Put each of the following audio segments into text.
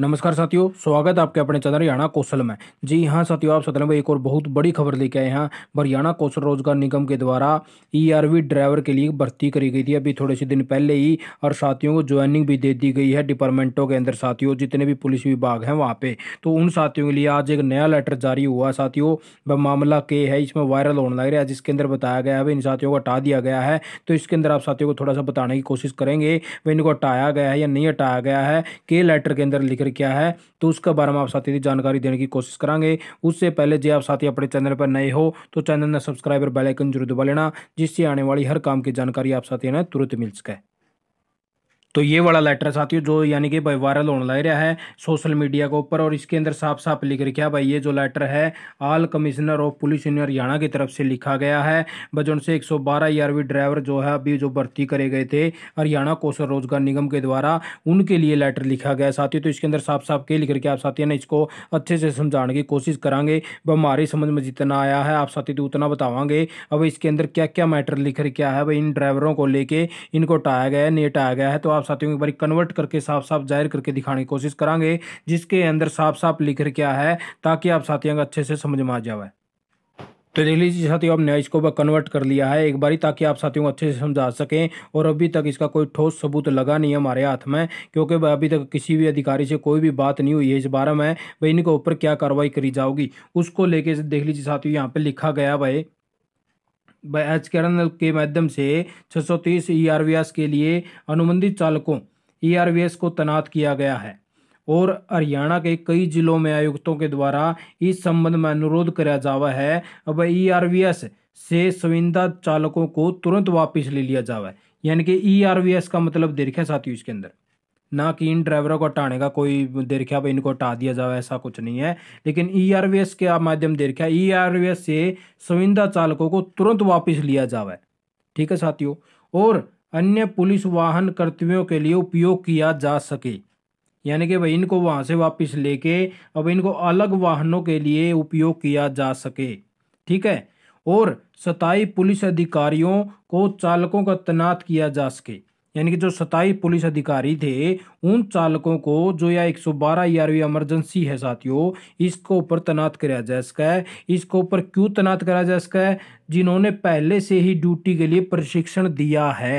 नमस्कार साथियों स्वागत है आपके अपने चैनल हरियाणा कौशल में जी हाँ साथियों आप सत्रह में एक और बहुत बड़ी खबर लेके आए हैं हरियाणा कौशल रोजगार निगम के द्वारा ईआरवी e ड्राइवर के लिए भर्ती करी गई थी अभी थोड़े से दिन पहले ही और साथियों को ज्वाइनिंग भी दे दी गई है डिपार्टमेंटों के अंदर साथियों जितने भी पुलिस विभाग हैं वहाँ पे तो उन साथियों के लिए आज एक नया लेटर जारी हुआ साथियों वह मामला के है इसमें वायरल होने लग रहा है जिसके अंदर बताया गया है इन साथियों को हटा दिया गया है तो इसके अंदर आप साथियों को थोड़ा सा बताने की कोशिश करेंगे वह इनको हटाया गया है या नहीं हटाया गया है के लेटर के अंदर लिख जिक्र किया है तो उसके बारे में आप साथी जानकारी देने की कोशिश करेंगे उससे पहले जो आप साथी अपने चैनल पर नए हो तो चैनल ने सब्सक्राइबर बैलाइकन बेलाइकन जरूर दबा लेना जिससे आने वाली हर काम की जानकारी आप साथियों ने तुरंत मिल सके तो ये वाला लेटर साथियों जो यानी कि भाई वायरल होने लग रहा है सोशल मीडिया के ऊपर और इसके अंदर साफ साफ लिख रखा भाई ये जो लेटर है all commissioner of police in Haryana की तरफ से लिखा गया है बजन से एक सौ ड्राइवर जो है अभी जो भर्ती करे गए थे हरियाणा कौशल रोजगार निगम के द्वारा उनके लिए लेटर लिखा गया साथियों तो इसके अंदर साफ साफ के लिख रखे आप साथियों ने इसको अच्छे से समझाने की कोशिश करांगे वह हमारी समझ में जितना आया है आप साथी तो उतना बतावाएंगे अब इसके अंदर क्या क्या मैटर लिख रखा है भाई इन ड्राइवरों को लेके इनको टाया गया है नेट आया गया है तो आप साफ साथियों एक बार कन्वर्ट करके साफ साफ जाहिर करके दिखाने की कोशिश करांगे जिसके अंदर साफ साफ लिखर क्या है ताकि आप साथियों का अच्छे से समझ में आ जाए तो देख लीजिए साथियों आपने इसको कन्वर्ट कर लिया है एक बारी ताकि आप साथियों को अच्छे से समझा सकें और अभी तक इसका कोई ठोस सबूत लगा नहीं है हमारे हाथ में क्योंकि अभी तक किसी भी अधिकारी से कोई भी बात नहीं हुई है इस बारे में भाई इनके ऊपर क्या कार्रवाई करी जाओगी उसको लेके देख लीजिए साथियों यहाँ पर लिखा गया भाई एच कैरन के माध्यम से 630 एस e के लिए अनुबंधित चालकों एस e को तैनात किया गया है और हरियाणा के कई जिलों में आयुक्तों के द्वारा इस संबंध में अनुरोध कराया जावा है अब एस e से संविदा चालकों को तुरंत वापस ले लिया जावा यानी कि ई आर वी एस का मतलब देखा साथियों इसके अंदर ना कि इन ड्राइवरों को हटाने का कोई देखा भाई इनको हटा दिया जाए ऐसा कुछ नहीं है लेकिन ई आर वी एस के माध्यम देखा ई आर वी एस से संविदा चालकों को तुरंत वापस लिया जावे ठीक है साथियों और अन्य पुलिस वाहन कर्तव्यों के लिए उपयोग किया जा सके यानी कि भाई इनको वहाँ से वापस लेके अब इनको अलग वाहनों के लिए उपयोग किया जा सके ठीक है और सताई पुलिस अधिकारियों को चालकों का तैनात किया जा सके यानी कि जो सताईस पुलिस अधिकारी थे उन चालकों को जो या 112 वी इमरजेंसी है साथियों इसको ऊपर तैनात कराया जा सका है इसको ऊपर क्यों तैनात कराया जा सका है जिन्होंने पहले से ही ड्यूटी के लिए प्रशिक्षण दिया है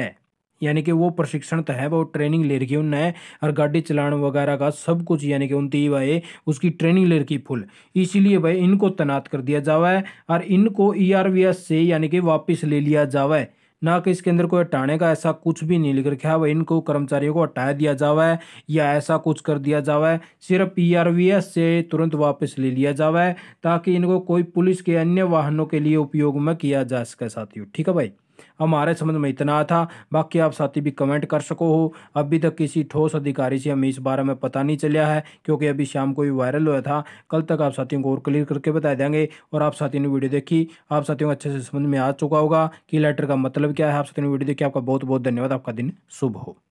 यानी कि वो प्रशिक्षण तो है वो ट्रेनिंग ले रखी है उनने और गाड़ी चलाने वगैरह का सब कुछ यानी कि उनती भाई उसकी ट्रेनिंग ले रखी फुल इसीलिए भाई इनको तैनात कर दिया जावा है और इनको ई e e से यानी कि वापस ले लिया जावा है ना कि इसके अंदर कोई हटाने का ऐसा कुछ भी नहीं लिख रखा है इनको कर्मचारियों को हटा दिया जावा है या ऐसा कुछ कर दिया जावा है सिर्फ पी से तुरंत वापस ले लिया जावा है ताकि इनको कोई पुलिस के अन्य वाहनों के लिए उपयोग में किया जा सके साथियों ठीक है भाई हमारे समझ में इतना था बाकी आप साथी भी कमेंट कर सको हो अभी तक किसी ठोस अधिकारी से हमें इस बारे में पता नहीं चलिया है क्योंकि अभी शाम को ही वायरल हुआ था कल तक आप साथियों को और क्लियर करके बता देंगे और आप साथियों ने वीडियो देखी आप साथियों को अच्छे से समझ में आ चुका होगा कि लेटर का मतलब क्या है आप साथियों ने वीडियो देखी आपका बहुत बहुत धन्यवाद आपका दिन शुभ हो